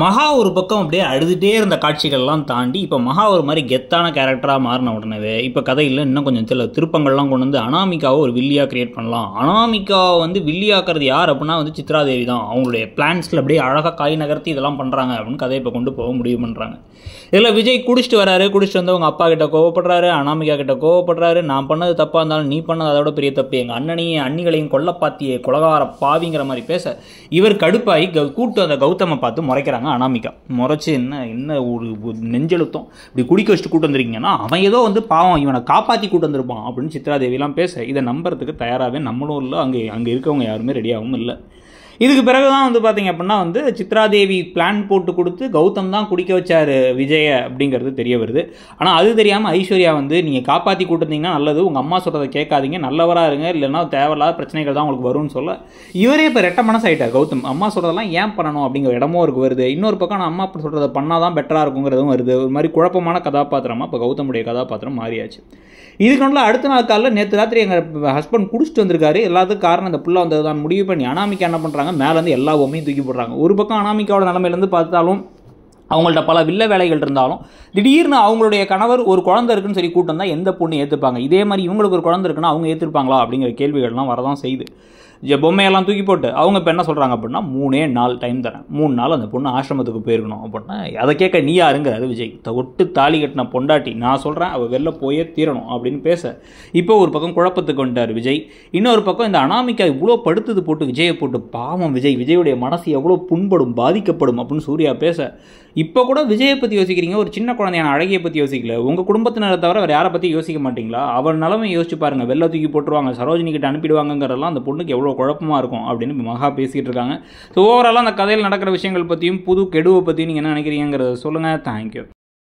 மகா ஒரு பக்கம் அப்படியே அழுதுகிட்டே இருந்த காட்சிகள்லாம் தாண்டி இப்போ மகா ஒரு மாதிரி கெத்தான கேரக்டராக மாறின உடனே இப்போ கதையில் இன்னும் கொஞ்சம் சில திருப்பங்கள்லாம் கொண்டு வந்து அனாமிகாவை ஒரு வில்லியாக கிரியேட் பண்ணலாம் அனாமிகாவை வந்து வில்லியாக்கிறது யார் அப்படின்னா வந்து சித்ராதேவி தான் அவங்களுடைய பிளான்ஸில் அப்படியே அழகாக காய் நகர்த்தி இதெல்லாம் பண்ணுறாங்க அப்படின்னு கதையை இப்போ கொண்டு போக முடிவு பண்ணுறாங்க இதில் விஜய் குடிச்சிட்டு வராரு குடிச்சிட்டு வந்து அவங்க அப்பா கிட்ட கோவப்படுறாரு அனாமிகா கிட்ட கோவப்படுறாரு நான் பண்ணது தப்பாக இருந்தாலும் நீ பண்ணது அதோட பெரிய தப்பு எங்கள் அண்ணனையும் அண்ணிகளையும் கொல்ல பாத்தியே குலகார பாவிங்கிற மாதிரி பேச இவர் கடுப்பாகி கூட்டு அந்த கௌதமை பார்த்து முறைக்கிறாங்க வந்துட்டாங்க அனாமிகா முறைச்சி என்ன என்ன ஒரு நெஞ்செழுத்தம் இப்படி குடிக்க வச்சுட்டு கூட்டு வந்திருக்கீங்கன்னா அவன் ஏதோ வந்து பாவம் இவனை காப்பாற்றி கூட்டு வந்திருப்பான் அப்படின்னு சித்ராதேவிலாம் பேச இதை நம்புறதுக்கு தயாராகவே நம்மளும் இல்லை அங்கே அங்கே இருக்கவங்க யாருமே ரெடியாகவும் இல்லை இதுக்கு பிறகு தான் வந்து பார்த்திங்க அப்படின்னா வந்து சித்ராதேவி பிளான் போட்டு கொடுத்து கௌதம் தான் குடிக்க வச்சார் விஜய அப்படிங்கிறது தெரிய வருது ஆனால் அது தெரியாமல் ஐஸ்வர்யா வந்து நீங்கள் காப்பாற்றி கூட்டிருந்தீங்கன்னா நல்லது உங்கள் அம்மா சொல்கிறத கேட்காதீங்க நல்லவராக இருங்க இல்லைன்னா தேவையில்லாத பிரச்சனைகள் தான் உங்களுக்கு வரும்னு சொல்ல இவரே இப்போ ரெட்ட மனசாயிட்டார் கௌதம் அம்மா சொல்கிறதெல்லாம் ஏன் பண்ணணும் அப்படிங்கிற இடமும் இருக்கு வருது இன்னொரு பக்கம் நான் அம்மா அப்படி சொல்கிறத பண்ணால் தான் பெட்டராக இருக்குங்கிறதும் வருது ஒரு மாதிரி குழப்பமான கதாபாத்திரமாக இப்போ கௌதமுடைய கதாபாத்திரம் மாறியாச்சு இதுக்கு நல்லா அடுத்த நாள் காலையில் நேற்று ராத்திரி எங்கள் ஹஸ்பண்ட் குடிச்சிட்டு வந்திருக்காரு எல்லாத்துக்கும் காரணம் இந்த புள்ள வந்தது தான் முடிவு பண்ணி அனாமிக்க என்ன பண்ணுறாங்க மேலேருந்து எல்லா பொம்மையும் தூக்கி போடுறாங்க ஒரு பக்கம் அனாமிக்காவோட நிலமையிலேருந்து பார்த்தாலும் அவங்கள்ட்ட பல வில்ல வேலைகள் இருந்தாலும் திடீர்னு அவங்களுடைய கணவர் ஒரு குழந்தை இருக்குன்னு சொல்லி கூட்டம் தான் எந்த பொண்ணு ஏற்றுப்பாங்க இதே மாதிரி இவங்களுக்கு ஒரு குழந்தை இருக்குன்னா அவங்க ஏற்றுருப்பாங்களா அப்படிங்கிற கேள்விகள்லாம் வரதான் செய்யுது பொம்மையெல்லாம் தூக்கி போட்டு அவங்க இப்போ என்ன சொல்கிறாங்க அப்படின்னா மூணே நாள் டைம் தரேன் மூணு நாள் அந்த பொண்ணு ஆசிரமத்துக்கு போயிருக்கணும் அப்படின்னா அதை கேட்க நீ யாருங்கிறது விஜய் ஒட்டு தாலி கட்டின பொண்டாட்டி நான் சொல்கிறேன் அவள் வெளில போயே தீரணும் அப்படின்னு பேச இப்போ ஒரு பக்கம் குழப்பத்துக்கு வந்துட்டார் விஜய் இன்னொரு பக்கம் இந்த அனாமிக்கா இவ்வளோ படுத்தது போட்டு விஜயை போட்டு பாவம் விஜய் விஜயுடைய மனசு எவ்வளோ புண்படும் பாதிக்கப்படும் அப்படின்னு சூர்யா பேச இப்போ கூட விஜயை பற்றி யோசிக்கிறீங்க ஒரு சின்ன குழந்தையான அழகியை பற்றி யோசிக்கல உங்கள் குடும்பத்தினரை தவிர வேறு யாரை பற்றி யோசிக்க மாட்டிங்களா அவள் நிலமை யோசிச்சு பாருங்கள் வெளில தூக்கி போட்டுருவாங்க சரோஜினி கிட்ட அனுப்பிடுவாங்கிறதெல்லாம் அந்த பொண்ணுக்கு எவ்வளோ குழப்பமாக இருக்கும் அப்படின்னு மகா பேசிகிட்டு இருக்காங்க ஸோ ஓவராலாக அந்த கதையில் நடக்கிற விஷயங்கள் பற்றியும் புது கெடுவை பற்றியும் நீங்கள் என்ன நினைக்கிறீங்கிறத சொல்லுங்கள் தேங்க்யூ